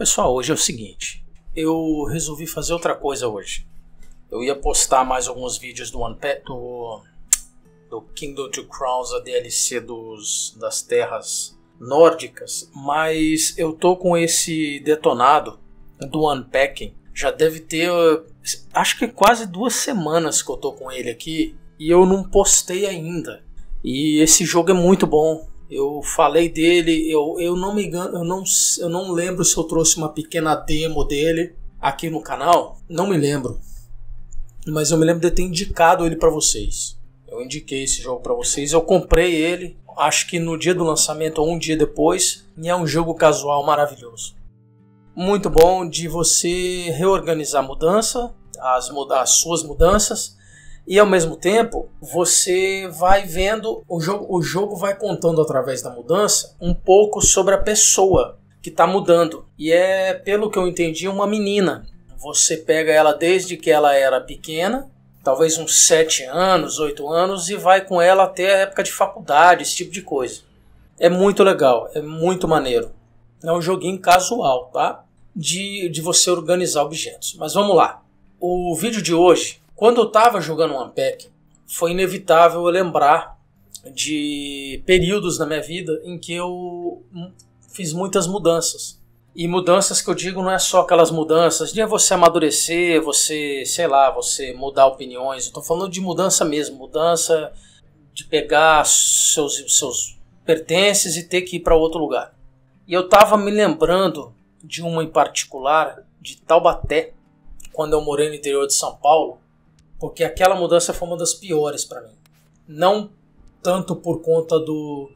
Pessoal, hoje é o seguinte, eu resolvi fazer outra coisa hoje. Eu ia postar mais alguns vídeos do One Pet, do, do Kingdom to Crowns, a DLC dos, das terras nórdicas, mas eu tô com esse detonado do unpacking. Já deve ter, acho que quase duas semanas que eu tô com ele aqui e eu não postei ainda. E esse jogo é muito bom. Eu falei dele, eu, eu não me engano, eu não, eu não lembro se eu trouxe uma pequena demo dele aqui no canal, não me lembro. Mas eu me lembro de ter indicado ele para vocês. Eu indiquei esse jogo para vocês, eu comprei ele, acho que no dia do lançamento ou um dia depois, e é um jogo casual maravilhoso. Muito bom de você reorganizar a mudança, as, as suas mudanças, e ao mesmo tempo, você vai vendo, o jogo, o jogo vai contando através da mudança um pouco sobre a pessoa que está mudando. E é, pelo que eu entendi, uma menina. Você pega ela desde que ela era pequena, talvez uns 7 anos, 8 anos, e vai com ela até a época de faculdade, esse tipo de coisa. É muito legal, é muito maneiro. É um joguinho casual, tá? De, de você organizar objetos. Mas vamos lá. O vídeo de hoje quando eu estava jogando um Ampec, foi inevitável eu lembrar de períodos na minha vida em que eu fiz muitas mudanças. E mudanças que eu digo não é só aquelas mudanças de você amadurecer, você, sei lá, você mudar opiniões. Eu tô falando de mudança mesmo, mudança de pegar seus, seus pertences e ter que ir para outro lugar. E eu tava me lembrando de uma em particular, de Taubaté, quando eu morei no interior de São Paulo, porque aquela mudança foi uma das piores para mim. Não tanto por conta do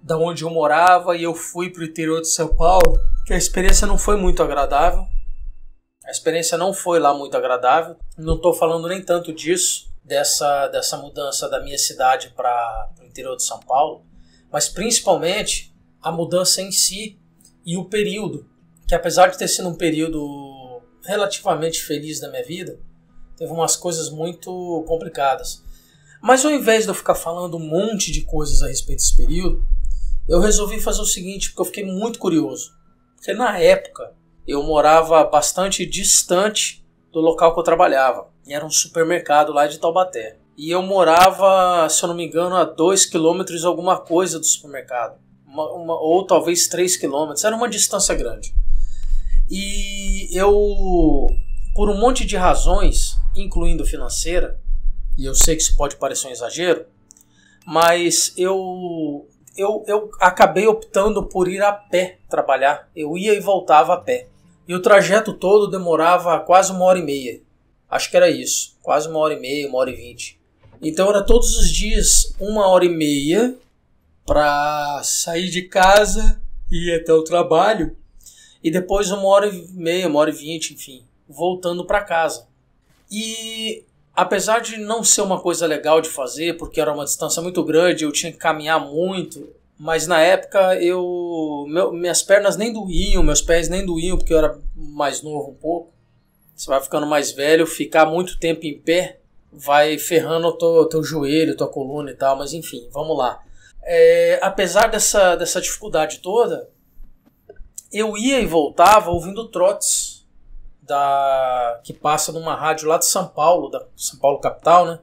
da onde eu morava e eu fui para o interior de São Paulo, que a experiência não foi muito agradável. A experiência não foi lá muito agradável. Não estou falando nem tanto disso, dessa, dessa mudança da minha cidade para o interior de São Paulo, mas principalmente a mudança em si e o período, que apesar de ter sido um período relativamente feliz da minha vida, Teve umas coisas muito complicadas. Mas ao invés de eu ficar falando um monte de coisas a respeito desse período, eu resolvi fazer o seguinte, porque eu fiquei muito curioso. Porque na época eu morava bastante distante do local que eu trabalhava. E era um supermercado lá de Taubaté. E eu morava, se eu não me engano, a 2 quilômetros alguma coisa do supermercado. Uma, uma, ou talvez 3 quilômetros. Era uma distância grande. E eu por um monte de razões, incluindo financeira, e eu sei que isso pode parecer um exagero, mas eu, eu, eu acabei optando por ir a pé trabalhar. Eu ia e voltava a pé. E o trajeto todo demorava quase uma hora e meia. Acho que era isso. Quase uma hora e meia, uma hora e vinte. Então era todos os dias uma hora e meia para sair de casa e ir até o trabalho. E depois uma hora e meia, uma hora e vinte, enfim voltando para casa. E apesar de não ser uma coisa legal de fazer, porque era uma distância muito grande, eu tinha que caminhar muito, mas na época eu meu, minhas pernas nem doíam, meus pés nem doíam, porque eu era mais novo um pouco. Você vai ficando mais velho, ficar muito tempo em pé vai ferrando o teu, teu joelho, tua coluna e tal, mas enfim, vamos lá. É, apesar dessa, dessa dificuldade toda, eu ia e voltava ouvindo trotes da que passa numa rádio lá de São Paulo, da São Paulo capital, né?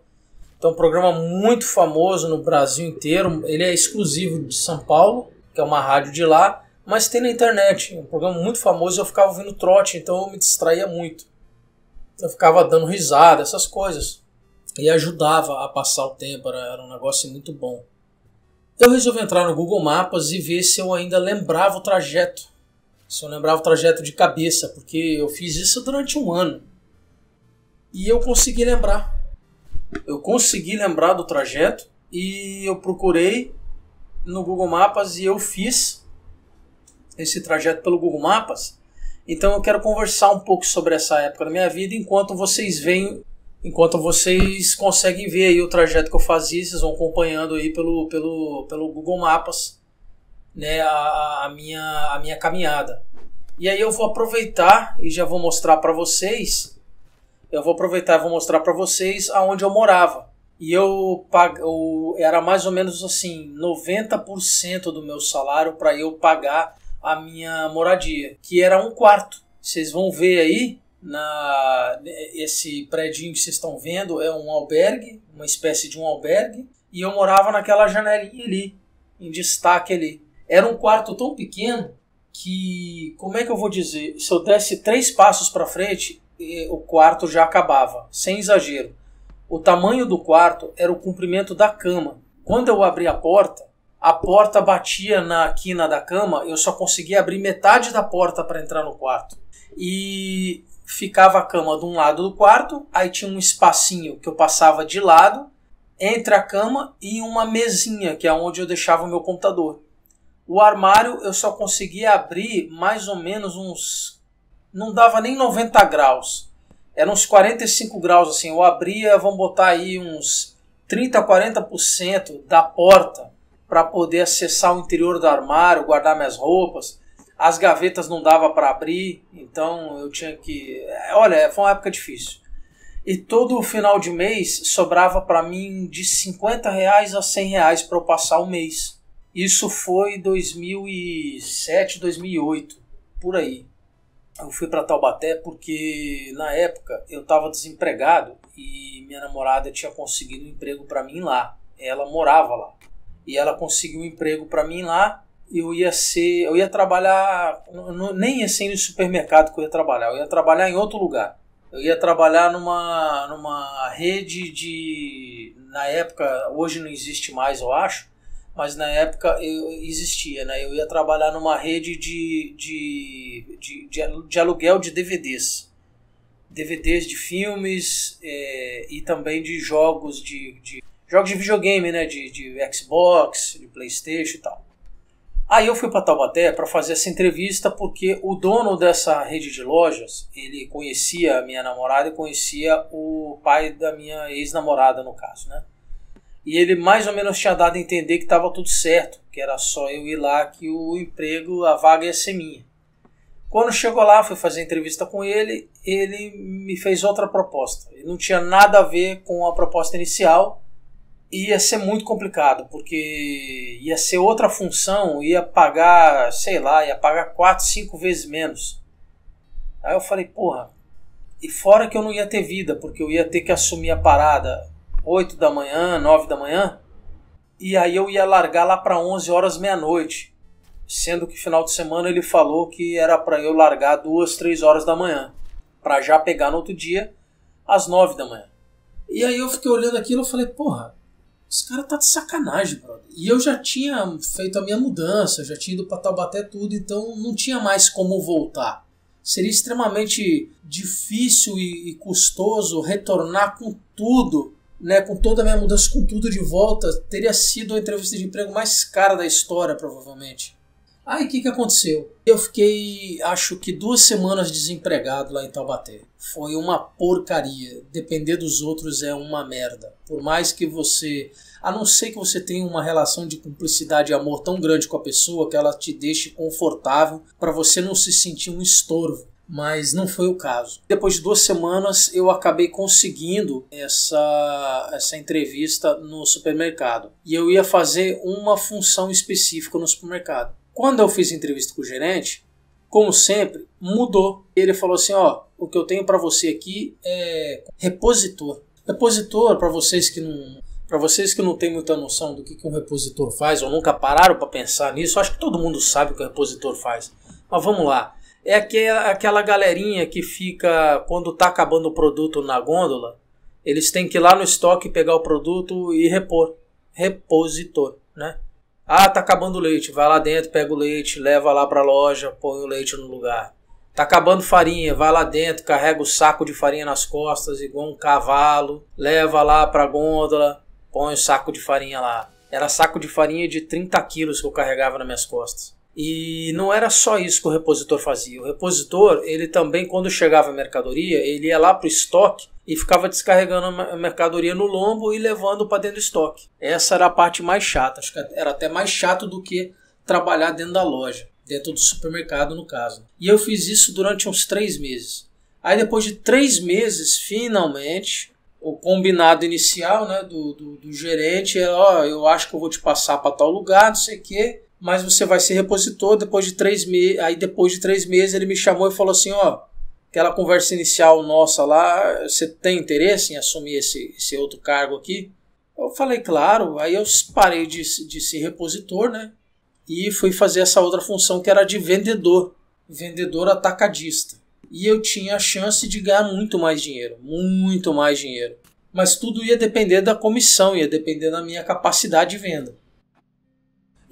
Então, um programa muito famoso no Brasil inteiro. Ele é exclusivo de São Paulo, que é uma rádio de lá, mas tem na internet. Um programa muito famoso. Eu ficava ouvindo trote, então eu me distraía muito. Eu ficava dando risada, essas coisas. E ajudava a passar o tempo, era, era um negócio muito bom. Eu resolvi entrar no Google Maps e ver se eu ainda lembrava o trajeto se eu lembrava o trajeto de cabeça, porque eu fiz isso durante um ano. E eu consegui lembrar. Eu consegui lembrar do trajeto e eu procurei no Google Maps e eu fiz esse trajeto pelo Google Maps. Então eu quero conversar um pouco sobre essa época da minha vida enquanto vocês veem, enquanto vocês conseguem ver aí o trajeto que eu fazia, vocês vão acompanhando aí pelo, pelo, pelo Google Maps né, a, a, minha, a minha caminhada. E aí eu vou aproveitar e já vou mostrar para vocês. Eu vou aproveitar e vou mostrar para vocês aonde eu morava. E eu, pag... eu era mais ou menos assim, 90% do meu salário para eu pagar a minha moradia, que era um quarto. Vocês vão ver aí na esse prédio que vocês estão vendo é um albergue, uma espécie de um albergue, e eu morava naquela janelinha ali, em destaque ali. Era um quarto tão pequeno que, como é que eu vou dizer? Se eu desse três passos para frente, o quarto já acabava, sem exagero. O tamanho do quarto era o comprimento da cama. Quando eu abri a porta, a porta batia na quina da cama, eu só conseguia abrir metade da porta para entrar no quarto. E ficava a cama de um lado do quarto, aí tinha um espacinho que eu passava de lado entre a cama e uma mesinha, que é onde eu deixava o meu computador. O armário eu só conseguia abrir mais ou menos uns. Não dava nem 90 graus. Era uns 45 graus assim. Eu abria, vamos botar aí uns 30, 40% da porta para poder acessar o interior do armário, guardar minhas roupas. As gavetas não dava para abrir, então eu tinha que. Olha, foi uma época difícil. E todo final de mês sobrava para mim de 50 reais a 100 reais para eu passar o mês. Isso foi 2007, 2008, por aí. Eu fui para Taubaté porque na época eu estava desempregado e minha namorada tinha conseguido um emprego para mim lá. Ela morava lá. E ela conseguiu um emprego para mim lá. Eu ia ser, eu ia trabalhar, nem ia ser no supermercado que eu ia trabalhar, eu ia trabalhar em outro lugar. Eu ia trabalhar numa, numa rede de. Na época, hoje não existe mais, eu acho, mas na época eu existia, né? Eu ia trabalhar numa rede de, de, de, de, de aluguel de DVDs. DVDs de filmes é, e também de jogos de, de jogos de videogame, né? De, de Xbox, de Playstation e tal. Aí eu fui para Taubaté para fazer essa entrevista porque o dono dessa rede de lojas, ele conhecia a minha namorada e conhecia o pai da minha ex-namorada, no caso, né? e ele mais ou menos tinha dado a entender que estava tudo certo, que era só eu ir lá que o emprego, a vaga ia ser minha. Quando chegou lá, fui fazer entrevista com ele, ele me fez outra proposta. Ele não tinha nada a ver com a proposta inicial. Ia ser muito complicado, porque ia ser outra função, ia pagar, sei lá, ia pagar 4, 5 vezes menos. Aí eu falei, porra, e fora que eu não ia ter vida, porque eu ia ter que assumir a parada. 8 da manhã, 9 da manhã, e aí eu ia largar lá para 11 horas meia-noite, sendo que final de semana ele falou que era para eu largar duas, três horas da manhã, para já pegar no outro dia às 9 da manhã. E aí eu fiquei olhando aquilo e falei, porra, esse cara tá de sacanagem, brother. E eu já tinha feito a minha mudança, já tinha ido para Taubaté tudo, então não tinha mais como voltar. Seria extremamente difícil e, e custoso retornar com tudo né, com toda a minha mudança, com tudo de volta, teria sido a entrevista de emprego mais cara da história, provavelmente. Aí o que, que aconteceu? Eu fiquei, acho que duas semanas desempregado lá em Taubaté. Foi uma porcaria. Depender dos outros é uma merda. Por mais que você. A não ser que você tenha uma relação de cumplicidade e amor tão grande com a pessoa que ela te deixe confortável para você não se sentir um estorvo mas não foi o caso. Depois de duas semanas, eu acabei conseguindo essa, essa entrevista no supermercado e eu ia fazer uma função específica no supermercado. Quando eu fiz a entrevista com o gerente, como sempre, mudou. Ele falou assim: Ó, o que eu tenho para você aqui é repositor. Repositor, para vocês que não. Para vocês que não têm muita noção do que, que um repositor faz, ou nunca pararam para pensar nisso, acho que todo mundo sabe o que o repositor faz. Mas vamos lá é aquela, aquela galerinha que fica, quando tá acabando o produto na gôndola, eles têm que ir lá no estoque pegar o produto e repor. Repositor, né? Ah, tá acabando o leite. Vai lá dentro, pega o leite, leva lá pra loja, põe o leite no lugar. Tá acabando farinha, vai lá dentro, carrega o saco de farinha nas costas, igual um cavalo, leva lá pra gôndola, põe o saco de farinha lá. Era saco de farinha de 30 quilos que eu carregava nas minhas costas. E não era só isso que o repositor fazia. O repositor, ele também, quando chegava a mercadoria, ele ia lá para o estoque e ficava descarregando a mercadoria no lombo e levando para dentro do estoque. Essa era a parte mais chata. Acho que era até mais chato do que trabalhar dentro da loja, dentro do supermercado, no caso. E eu fiz isso durante uns três meses. Aí, depois de três meses, finalmente, o combinado inicial né, do, do, do gerente era: é, Ó, oh, eu acho que eu vou te passar para tal lugar, não sei o quê mas você vai ser repositor depois de três meses. Aí depois de três meses ele me chamou e falou assim, ó, aquela conversa inicial nossa lá, você tem interesse em assumir esse, esse outro cargo aqui? Eu falei, claro, aí eu parei de, de ser repositor, né? E fui fazer essa outra função que era de vendedor, vendedor atacadista. E eu tinha a chance de ganhar muito mais dinheiro, muito mais dinheiro. Mas tudo ia depender da comissão, ia depender da minha capacidade de venda.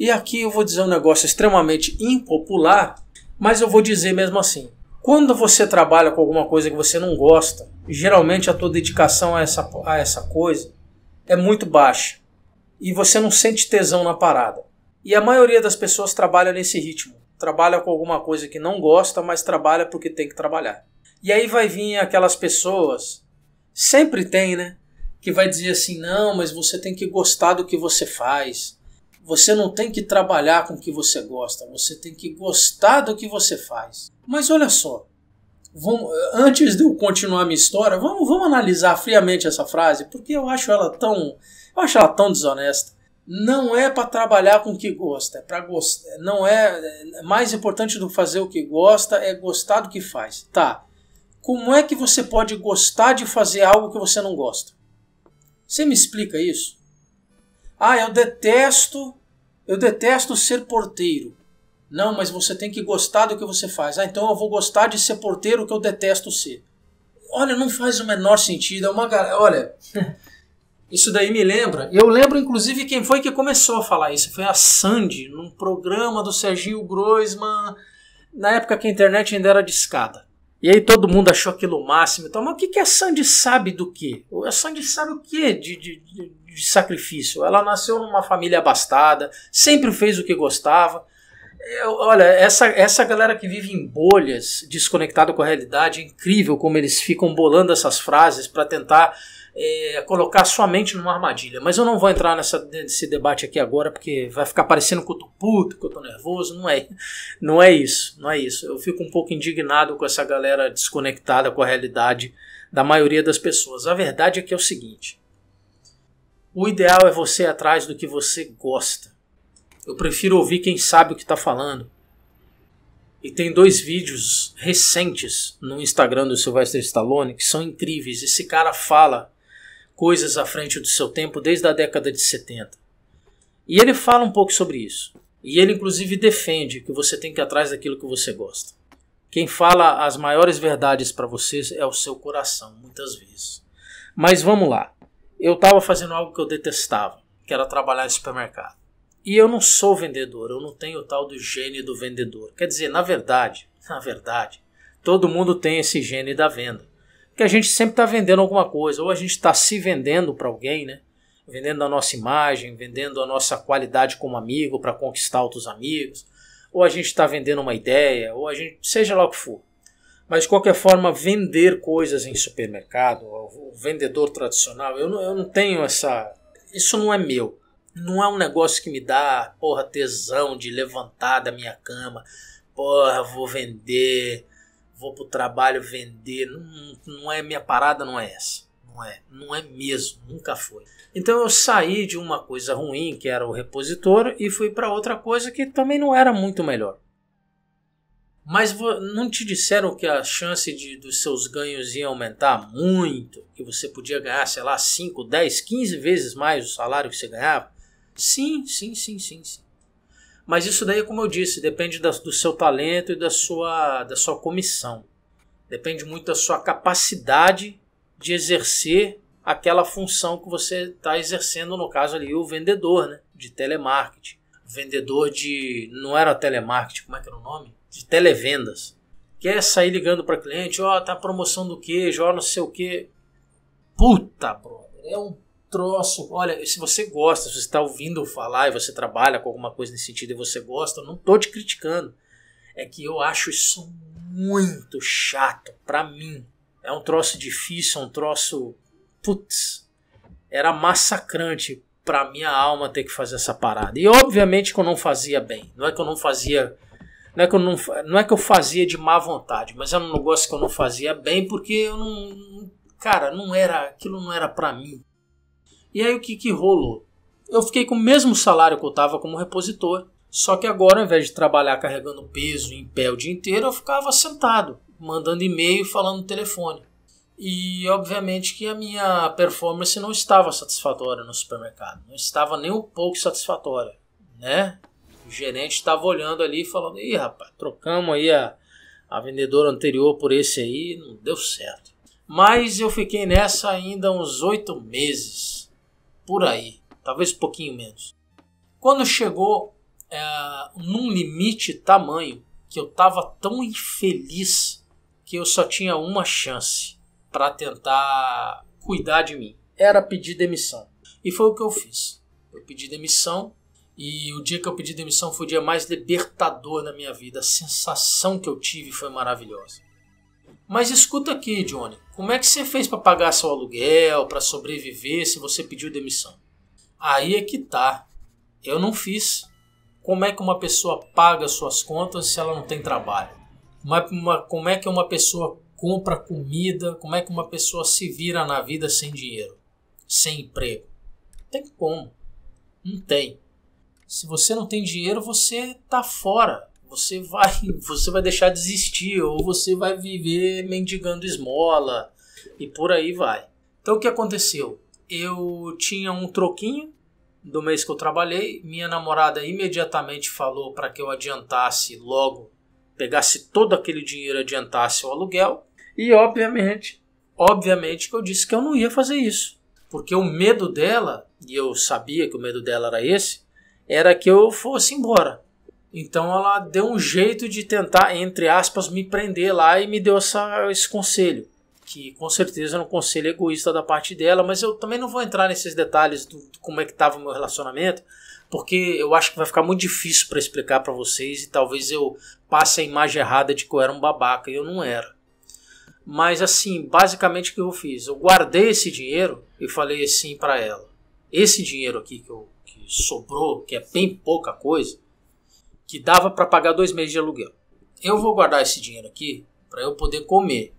E aqui eu vou dizer um negócio extremamente impopular, mas eu vou dizer mesmo assim. Quando você trabalha com alguma coisa que você não gosta, geralmente a tua dedicação a essa, a essa coisa é muito baixa e você não sente tesão na parada. E a maioria das pessoas trabalha nesse ritmo. Trabalha com alguma coisa que não gosta, mas trabalha porque tem que trabalhar. E aí vai vir aquelas pessoas, sempre tem, né? Que vai dizer assim: não, mas você tem que gostar do que você faz. Você não tem que trabalhar com o que você gosta, você tem que gostar do que você faz. Mas olha só, vamos, antes de eu continuar minha história, vamos, vamos analisar friamente essa frase, porque eu acho ela tão, eu acho ela tão desonesta. Não é para trabalhar com o que gosta, é para gostar. Não é, é mais importante do que fazer o que gosta é gostar do que faz. Tá? Como é que você pode gostar de fazer algo que você não gosta? Você me explica isso? Ah, eu detesto, eu detesto ser porteiro. Não, mas você tem que gostar do que você faz. Ah, então eu vou gostar de ser porteiro que eu detesto ser. Olha, não faz o menor sentido. É uma galera. Olha, isso daí me lembra. Eu lembro inclusive quem foi que começou a falar isso. Foi a Sandy, num programa do Serginho Groisman, na época que a internet ainda era discada. E aí todo mundo achou aquilo o máximo e tal. Mas o que, que a Sandy sabe do quê? A Sandy sabe o quê de, de, de, de sacrifício? Ela nasceu numa família abastada, sempre fez o que gostava. Eu, olha, essa, essa galera que vive em bolhas, desconectado com a realidade, é incrível como eles ficam bolando essas frases para tentar é, colocar sua mente numa armadilha. Mas eu não vou entrar nessa, nesse debate aqui agora, porque vai ficar parecendo que eu tô puto, que eu tô nervoso. Não é, não é isso, não é isso. Eu fico um pouco indignado com essa galera desconectada com a realidade da maioria das pessoas. A verdade é que é o seguinte: o ideal é você ir atrás do que você gosta. Eu prefiro ouvir quem sabe o que está falando. E tem dois vídeos recentes no Instagram do Sylvester Stallone que são incríveis. Esse cara fala coisas à frente do seu tempo desde a década de 70. E ele fala um pouco sobre isso. E ele, inclusive, defende que você tem que ir atrás daquilo que você gosta. Quem fala as maiores verdades para vocês é o seu coração, muitas vezes. Mas vamos lá. Eu estava fazendo algo que eu detestava, que era trabalhar em supermercado. E eu não sou vendedor, eu não tenho o tal do gene do vendedor. Quer dizer, na verdade, na verdade, todo mundo tem esse gene da venda que a gente sempre está vendendo alguma coisa, ou a gente está se vendendo para alguém, né? Vendendo a nossa imagem, vendendo a nossa qualidade como amigo para conquistar outros amigos, ou a gente está vendendo uma ideia, ou a gente. seja lá o que for. Mas de qualquer forma, vender coisas em supermercado, o vendedor tradicional, eu não, eu não tenho essa. Isso não é meu. Não é um negócio que me dá, porra, tesão de levantar da minha cama. Porra, vou vender vou pro trabalho vender, não, não é minha parada, não é essa. Não é, não é mesmo, nunca foi. Então eu saí de uma coisa ruim, que era o repositor, e fui para outra coisa que também não era muito melhor. Mas não te disseram que a chance de, dos seus ganhos ia aumentar muito? Que você podia ganhar, sei lá, 5, 10, 15 vezes mais o salário que você ganhava? Sim, sim, sim, sim, sim. Mas isso daí, como eu disse, depende da, do seu talento e da sua, da sua comissão. Depende muito da sua capacidade de exercer aquela função que você está exercendo, no caso ali, o vendedor né, de telemarketing. Vendedor de. não era telemarketing, como é que era o nome? De televendas. Quer sair ligando para cliente, ó, oh, tá promoção do queijo, ó, oh, não sei o que. Puta, brother, é um troço. Olha, se você gosta, se você está ouvindo falar e você trabalha com alguma coisa nesse sentido e você gosta, eu não tô te criticando. É que eu acho isso muito chato para mim. É um troço difícil, é um troço. Putz. Era massacrante pra minha alma ter que fazer essa parada. E obviamente que eu não fazia bem. Não é que eu não fazia. Não é que eu, não, não é que eu fazia de má vontade, mas era é um negócio que eu não fazia bem porque eu não. Cara, não era. Aquilo não era pra mim. E aí o que, que rolou? Eu fiquei com o mesmo salário que eu estava como repositor, só que agora, ao invés de trabalhar carregando peso em pé o dia inteiro, eu ficava sentado, mandando e-mail, falando no telefone. E obviamente que a minha performance não estava satisfatória no supermercado, não estava nem um pouco satisfatória, né? O gerente estava olhando ali e falando: "Ih, rapaz, trocamos aí a, a vendedora anterior por esse aí, não deu certo". Mas eu fiquei nessa ainda uns oito meses, por aí, talvez um pouquinho menos. Quando chegou é, num limite tamanho que eu estava tão infeliz que eu só tinha uma chance para tentar cuidar de mim, era pedir demissão. E foi o que eu fiz. Eu pedi demissão e o dia que eu pedi demissão foi o dia mais libertador da minha vida. A sensação que eu tive foi maravilhosa. Mas escuta aqui, Johnny, como é que você fez para pagar seu aluguel, para sobreviver se você pediu demissão? Aí é que tá. Eu não fiz. Como é que uma pessoa paga suas contas se ela não tem trabalho? Uma, uma, como é que uma pessoa compra comida? Como é que uma pessoa se vira na vida sem dinheiro, sem emprego? Tem como? Não tem. Se você não tem dinheiro, você tá fora você vai, você vai deixar de existir ou você vai viver mendigando esmola e por aí vai. Então o que aconteceu? Eu tinha um troquinho do mês que eu trabalhei, minha namorada imediatamente falou para que eu adiantasse logo, pegasse todo aquele dinheiro adiantasse o aluguel. E obviamente, obviamente que eu disse que eu não ia fazer isso, porque o medo dela, e eu sabia que o medo dela era esse, era que eu fosse embora. Então ela deu um jeito de tentar, entre aspas, me prender lá e me deu essa, esse conselho. Que com certeza era um conselho egoísta da parte dela, mas eu também não vou entrar nesses detalhes do, do como é que estava o meu relacionamento, porque eu acho que vai ficar muito difícil para explicar para vocês e talvez eu passe a imagem errada de que eu era um babaca e eu não era. Mas assim, basicamente o que eu fiz? Eu guardei esse dinheiro e falei assim para ela: esse dinheiro aqui que, eu, que sobrou, que é bem pouca coisa, que dava para pagar dois meses de aluguel. Eu vou guardar esse dinheiro aqui para eu poder comer.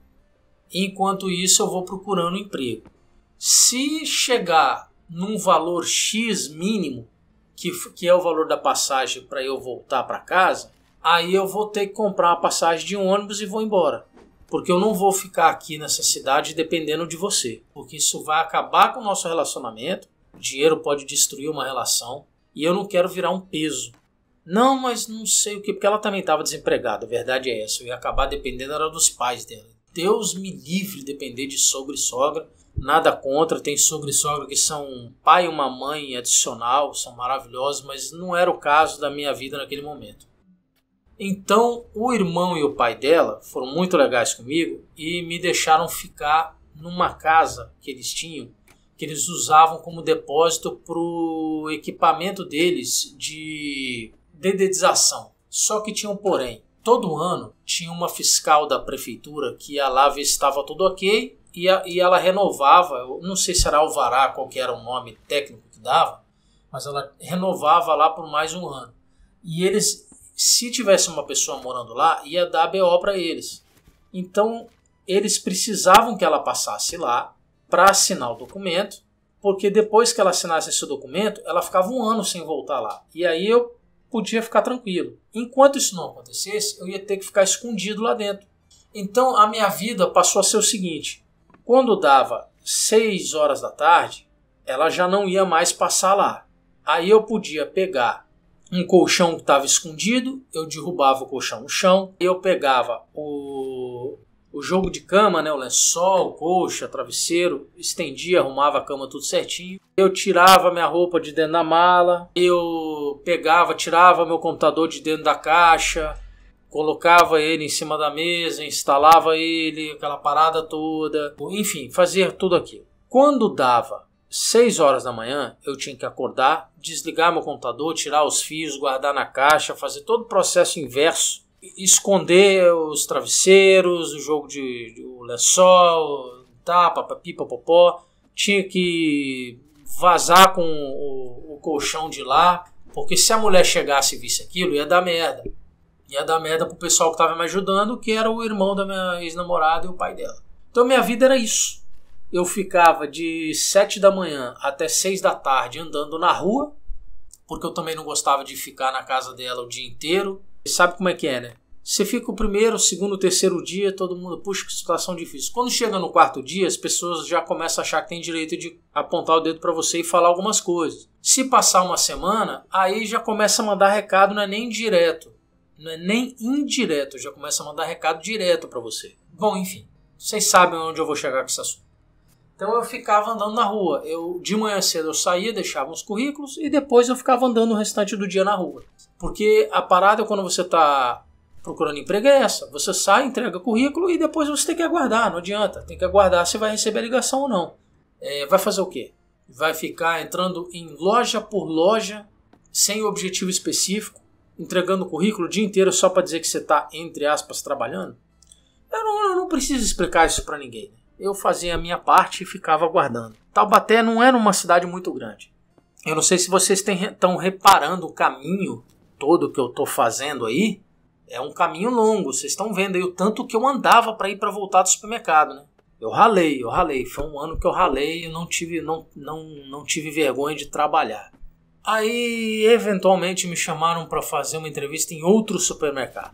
Enquanto isso, eu vou procurando emprego. Se chegar num valor X mínimo, que, que é o valor da passagem para eu voltar para casa, aí eu vou ter que comprar a passagem de um ônibus e vou embora. Porque eu não vou ficar aqui nessa cidade dependendo de você. Porque isso vai acabar com o nosso relacionamento. O dinheiro pode destruir uma relação. E eu não quero virar um peso não, mas não sei o que, porque ela também estava desempregada, a verdade é essa. Eu ia acabar dependendo era dos pais dela. Deus me livre de depender de sogro e sogra. Nada contra, tem sogro e sogra que são um pai e uma mãe adicional, são maravilhosos, mas não era o caso da minha vida naquele momento. Então, o irmão e o pai dela foram muito legais comigo e me deixaram ficar numa casa que eles tinham, que eles usavam como depósito para o equipamento deles de dedetização. Só que tinha um porém. Todo ano tinha uma fiscal da prefeitura que ia lá ver se estava tudo ok e, a, e ela renovava, não sei se era alvará, qual que era o nome técnico que dava, mas ela renovava lá por mais um ano. E eles, se tivesse uma pessoa morando lá, ia dar BO para eles. Então eles precisavam que ela passasse lá para assinar o documento, porque depois que ela assinasse esse documento, ela ficava um ano sem voltar lá. E aí eu podia ficar tranquilo. Enquanto isso não acontecesse, eu ia ter que ficar escondido lá dentro. Então a minha vida passou a ser o seguinte: quando dava 6 horas da tarde, ela já não ia mais passar lá. Aí eu podia pegar um colchão que estava escondido, eu derrubava o colchão no chão, eu pegava o, o jogo de cama, né, o lençol, colcha, travesseiro, estendia, arrumava a cama tudo certinho. Eu tirava minha roupa de dentro da mala, eu pegava, tirava meu computador de dentro da caixa, colocava ele em cima da mesa, instalava ele, aquela parada toda, enfim, fazia tudo aquilo. Quando dava 6 horas da manhã, eu tinha que acordar, desligar meu computador, tirar os fios, guardar na caixa, fazer todo o processo inverso esconder os travesseiros, o jogo de, de o lençol, tá, papapi, papopó. Tinha que vazar com o, o colchão de lá, porque se a mulher chegasse e visse aquilo, ia dar merda. Ia dar merda pro pessoal que tava me ajudando, que era o irmão da minha ex-namorada e o pai dela. Então minha vida era isso. Eu ficava de 7 da manhã até 6 da tarde andando na rua, porque eu também não gostava de ficar na casa dela o dia inteiro. Sabe como é que é, né? Você fica o primeiro, o segundo, o terceiro dia, todo mundo, puxa, que situação difícil. Quando chega no quarto dia, as pessoas já começam a achar que tem direito de apontar o dedo para você e falar algumas coisas. Se passar uma semana, aí já começa a mandar recado, não é nem direto, não é nem indireto, já começa a mandar recado direto para você. Bom, enfim, vocês sabem onde eu vou chegar com esse assunto. Então eu ficava andando na rua. Eu de manhã cedo eu saía, deixava uns currículos e depois eu ficava andando o restante do dia na rua. Porque a parada quando você está procurando emprego é essa. Você sai, entrega currículo e depois você tem que aguardar. Não adianta, tem que aguardar se vai receber a ligação ou não. É, vai fazer o quê? Vai ficar entrando em loja por loja sem objetivo específico, entregando currículo o dia inteiro só para dizer que você está entre aspas trabalhando? Eu não, eu não preciso explicar isso para ninguém. Né? eu fazia a minha parte e ficava aguardando. Taubaté não era uma cidade muito grande. Eu não sei se vocês estão reparando o caminho todo que eu estou fazendo aí. É um caminho longo, vocês estão vendo aí o tanto que eu andava para ir para voltar do supermercado, né? Eu ralei, eu ralei. Foi um ano que eu ralei e não tive, não, não, não tive vergonha de trabalhar. Aí, eventualmente, me chamaram para fazer uma entrevista em outro supermercado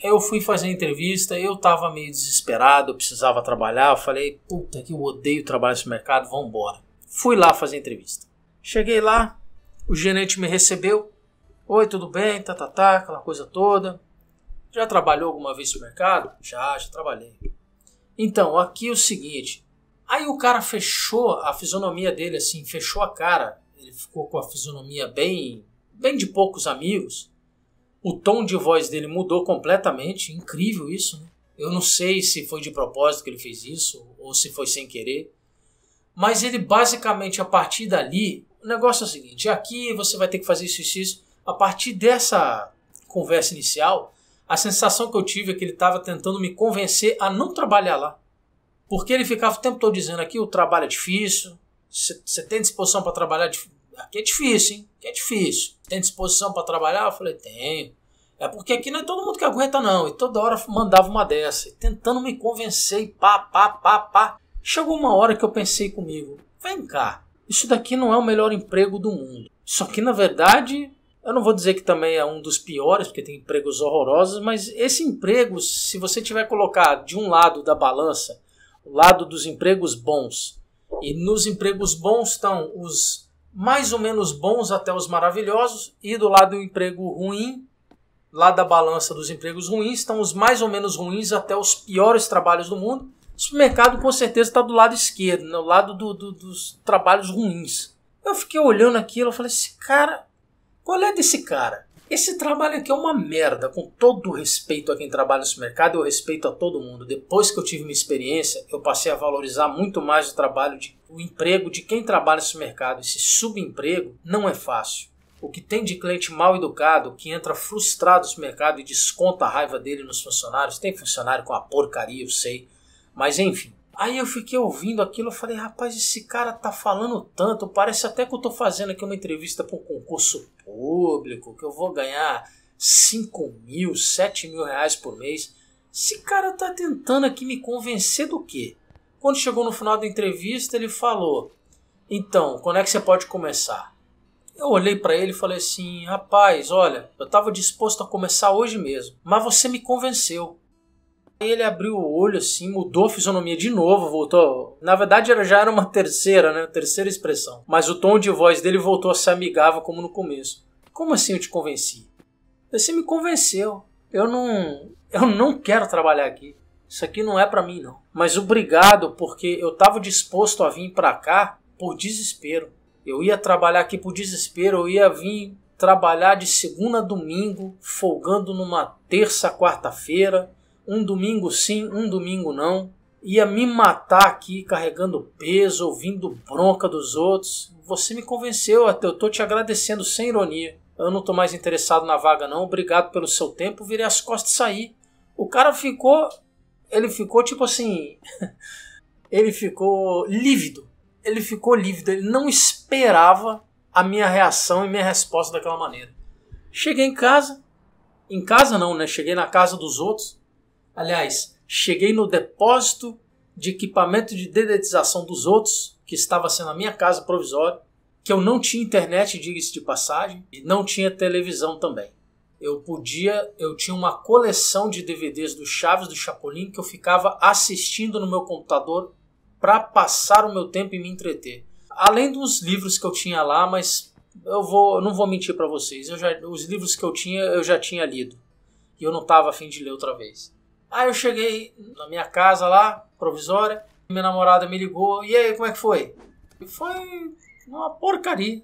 eu fui fazer a entrevista, eu tava meio desesperado, eu precisava trabalhar, eu falei, puta que eu odeio trabalhar nesse mercado, vambora. Fui lá fazer a entrevista. Cheguei lá, o gerente me recebeu, oi, tudo bem, tá, tá, tá, aquela coisa toda. Já trabalhou alguma vez no mercado? Já, já trabalhei. Então, aqui é o seguinte, aí o cara fechou a fisionomia dele assim, fechou a cara, ele ficou com a fisionomia bem, bem de poucos amigos, o tom de voz dele mudou completamente, incrível isso. Né? Eu não sei se foi de propósito que ele fez isso ou se foi sem querer. Mas ele basicamente a partir dali, o negócio é o seguinte, aqui você vai ter que fazer isso e isso. A partir dessa conversa inicial, a sensação que eu tive é que ele estava tentando me convencer a não trabalhar lá. Porque ele ficava o tempo todo dizendo aqui o trabalho é difícil, você tem disposição para trabalhar, aqui é difícil, hein? Aqui é difícil tem disposição para trabalhar? Eu falei, tenho. É porque aqui não é todo mundo que aguenta, não. E toda hora mandava uma dessa, tentando me convencer, e pá, pá, pá, pá. Chegou uma hora que eu pensei comigo: vem cá, isso daqui não é o melhor emprego do mundo. Só que na verdade, eu não vou dizer que também é um dos piores, porque tem empregos horrorosos, mas esse emprego, se você tiver colocar de um lado da balança, o lado dos empregos bons, e nos empregos bons estão os mais ou menos bons até os maravilhosos, e do lado do emprego ruim, lá da balança dos empregos ruins, estão os mais ou menos ruins até os piores trabalhos do mundo. O supermercado com certeza está do lado esquerdo, no né? lado do, do, dos trabalhos ruins. Eu fiquei olhando aquilo, e falei, esse cara, qual é desse cara? Esse trabalho aqui é uma merda, com todo o respeito a quem trabalha nesse mercado, eu respeito a todo mundo. Depois que eu tive minha experiência, eu passei a valorizar muito mais o trabalho, de, o emprego de quem trabalha nesse mercado. Esse subemprego não é fácil. O que tem de cliente mal educado que entra frustrado no mercado e desconta a raiva dele nos funcionários. Tem funcionário com a porcaria, eu sei. Mas enfim, Aí eu fiquei ouvindo aquilo, eu falei, rapaz, esse cara tá falando tanto, parece até que eu tô fazendo aqui uma entrevista para um concurso público, que eu vou ganhar 5 mil, 7 mil reais por mês. Esse cara tá tentando aqui me convencer do quê? Quando chegou no final da entrevista, ele falou: Então, quando é que você pode começar? Eu olhei para ele e falei assim: Rapaz, olha, eu estava disposto a começar hoje mesmo, mas você me convenceu. Ele abriu o olho assim, mudou a fisionomia de novo, voltou. Na verdade, já era uma terceira, né? Terceira expressão. Mas o tom de voz dele voltou a ser amigável como no começo. Como assim eu te convenci? Você me convenceu. Eu não. Eu não quero trabalhar aqui. Isso aqui não é para mim, não. Mas obrigado, porque eu tava disposto a vir para cá por desespero. Eu ia trabalhar aqui por desespero, eu ia vir trabalhar de segunda a domingo, folgando numa terça, quarta-feira, um domingo sim, um domingo não. Ia me matar aqui carregando peso, ouvindo bronca dos outros. Você me convenceu, até eu tô te agradecendo sem ironia. Eu não tô mais interessado na vaga não, obrigado pelo seu tempo, virei as costas e saí. O cara ficou, ele ficou tipo assim, ele ficou lívido. Ele ficou lívido, ele não esperava a minha reação e minha resposta daquela maneira. Cheguei em casa, em casa não, né? Cheguei na casa dos outros. Aliás, cheguei no depósito de equipamento de dedetização dos outros, que estava sendo a minha casa provisória, que eu não tinha internet, diga-se de passagem, e não tinha televisão também. Eu podia, eu tinha uma coleção de DVDs do Chaves do Chapolin que eu ficava assistindo no meu computador para passar o meu tempo e me entreter. Além dos livros que eu tinha lá, mas eu vou, eu não vou mentir para vocês, já, os livros que eu tinha eu já tinha lido e eu não estava afim de ler outra vez. Aí eu cheguei na minha casa lá, provisória, minha namorada me ligou, e aí, como é que foi? E foi uma porcaria.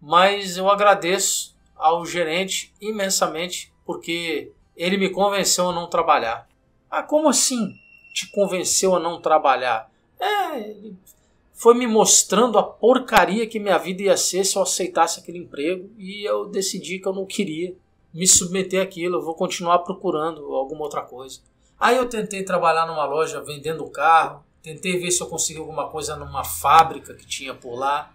Mas eu agradeço ao gerente imensamente, porque ele me convenceu a não trabalhar. Ah, como assim te convenceu a não trabalhar? É, foi me mostrando a porcaria que minha vida ia ser se eu aceitasse aquele emprego e eu decidi que eu não queria me submeter àquilo, eu vou continuar procurando alguma outra coisa. Aí eu tentei trabalhar numa loja vendendo carro, tentei ver se eu consegui alguma coisa numa fábrica que tinha por lá.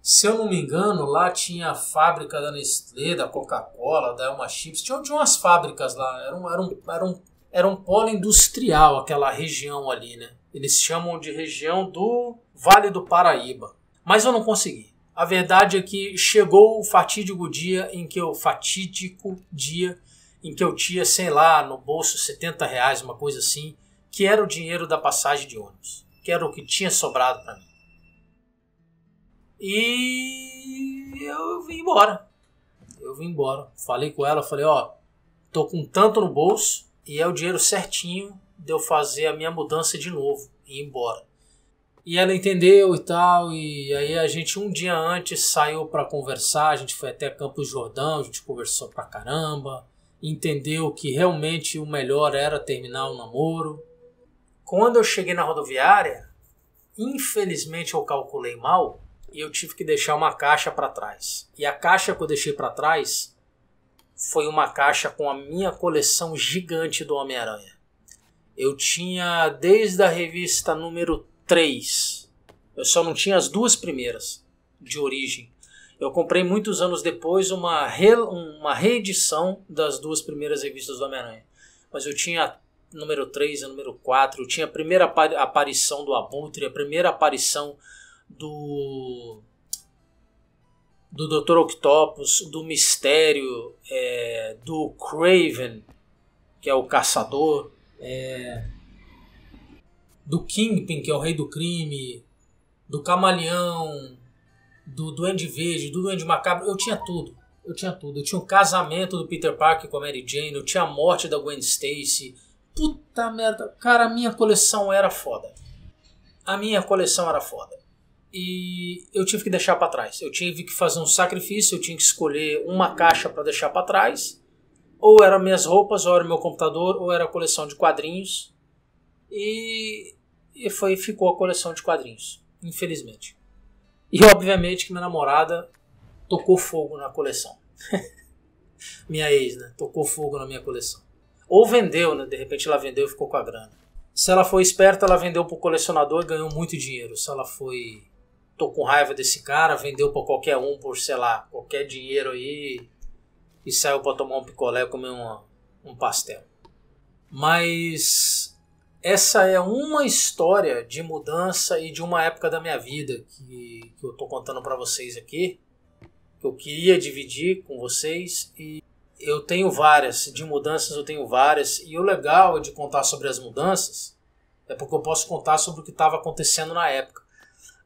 Se eu não me engano, lá tinha a fábrica da Nestlé, da Coca-Cola, da Elma Chips, tinha, tinha umas fábricas lá, era um, era, um, era, um, era um polo industrial aquela região ali, né? Eles chamam de região do Vale do Paraíba. Mas eu não consegui. A verdade é que chegou o fatídico dia em que eu. Fatídico dia em que eu tinha, sei lá, no bolso 70 reais, uma coisa assim, que era o dinheiro da passagem de ônibus, que era o que tinha sobrado para mim. E eu vim embora. Eu vim embora. Falei com ela, falei, ó, tô com tanto no bolso e é o dinheiro certinho de eu fazer a minha mudança de novo e ir embora. E ela entendeu e tal, e aí a gente um dia antes saiu para conversar, a gente foi até Campos Jordão, a gente conversou pra caramba, entendeu que realmente o melhor era terminar o namoro. Quando eu cheguei na rodoviária, infelizmente eu calculei mal e eu tive que deixar uma caixa para trás. E a caixa que eu deixei para trás foi uma caixa com a minha coleção gigante do Homem-Aranha. Eu tinha desde a revista número três. Eu só não tinha as duas primeiras de origem. Eu comprei muitos anos depois uma, re, uma reedição das duas primeiras revistas do Homem-Aranha. Mas eu tinha a número 3 e a número 4. Eu tinha a primeira aparição do Abutre, a primeira aparição do do Dr. Octopus, do Mistério, é, do Craven, que é o caçador. É, do Kingpin, que é o rei do crime, do Camaleão, do Duende Verde, do Duende Macabro, eu tinha tudo. Eu tinha tudo. Eu tinha o casamento do Peter Parker com a Mary Jane, eu tinha a morte da Gwen Stacy. Puta merda. Cara, a minha coleção era foda. A minha coleção era foda. E eu tive que deixar para trás. Eu tive que fazer um sacrifício, eu tinha que escolher uma caixa para deixar para trás. Ou eram minhas roupas, ou era meu computador, ou era a coleção de quadrinhos. E e foi, ficou a coleção de quadrinhos, infelizmente. E obviamente que minha namorada tocou fogo na coleção. minha ex, né? Tocou fogo na minha coleção. Ou vendeu, né? De repente ela vendeu e ficou com a grana. Se ela foi esperta, ela vendeu pro colecionador e ganhou muito dinheiro. Se ela foi. tô com raiva desse cara, vendeu pra qualquer um por, sei lá, qualquer dinheiro aí e saiu pra tomar um picolé comer uma, um pastel. Mas essa é uma história de mudança e de uma época da minha vida que, que eu estou contando para vocês aqui. Que eu queria dividir com vocês e eu tenho várias, de mudanças eu tenho várias, e o legal de contar sobre as mudanças é porque eu posso contar sobre o que estava acontecendo na época.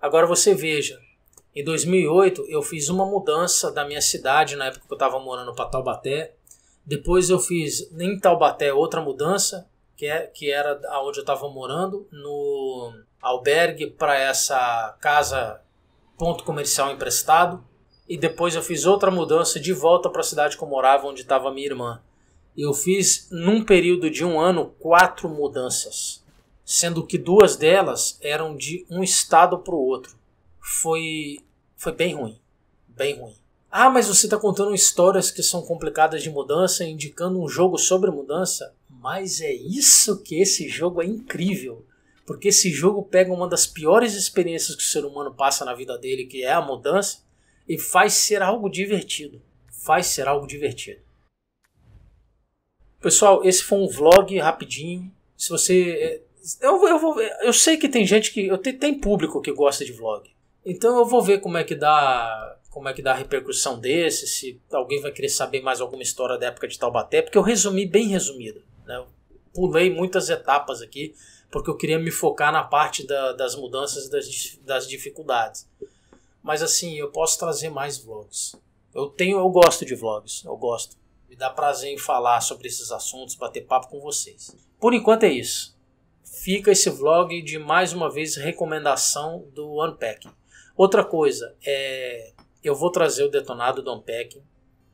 Agora você veja, em 2008 eu fiz uma mudança da minha cidade, na época que eu estava morando para Taubaté, depois eu fiz em Taubaté outra mudança, é, que, era onde eu estava morando, no albergue para essa casa ponto comercial emprestado. E depois eu fiz outra mudança de volta para a cidade que eu morava, onde estava minha irmã. Eu fiz, num período de um ano, quatro mudanças, sendo que duas delas eram de um estado para o outro. Foi, foi bem ruim, bem ruim. Ah, mas você está contando histórias que são complicadas de mudança, indicando um jogo sobre mudança? Mas é isso que esse jogo é incrível. Porque esse jogo pega uma das piores experiências que o ser humano passa na vida dele, que é a mudança, e faz ser algo divertido. Faz ser algo divertido. Pessoal, esse foi um vlog rapidinho. Se você. Eu, é, eu, vou, eu sei que tem gente que. Eu tem, público que gosta de vlog. Então eu vou ver como é que dá como é que dá a repercussão desse, se alguém vai querer saber mais alguma história da época de Taubaté, porque eu resumi bem resumido. Né? Pulei muitas etapas aqui, porque eu queria me focar na parte da, das mudanças e das, das dificuldades. Mas assim, eu posso trazer mais vlogs. Eu tenho, eu gosto de vlogs, eu gosto. Me dá prazer em falar sobre esses assuntos, bater papo com vocês. Por enquanto é isso. Fica esse vlog de mais uma vez recomendação do Unpacking. Outra coisa, é, eu vou trazer o detonado do Unpacking.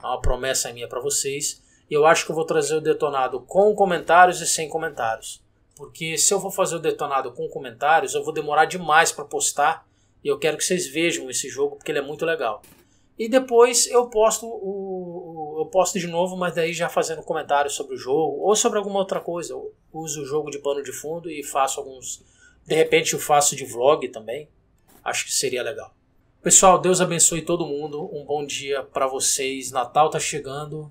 É uma promessa minha para vocês eu acho que eu vou trazer o detonado com comentários e sem comentários. Porque se eu for fazer o detonado com comentários, eu vou demorar demais para postar. E eu quero que vocês vejam esse jogo porque ele é muito legal. E depois eu posto o, eu posto de novo, mas daí já fazendo comentários sobre o jogo ou sobre alguma outra coisa. Eu uso o jogo de pano de fundo e faço alguns. De repente eu faço de vlog também. Acho que seria legal. Pessoal, Deus abençoe todo mundo. Um bom dia para vocês. Natal tá chegando.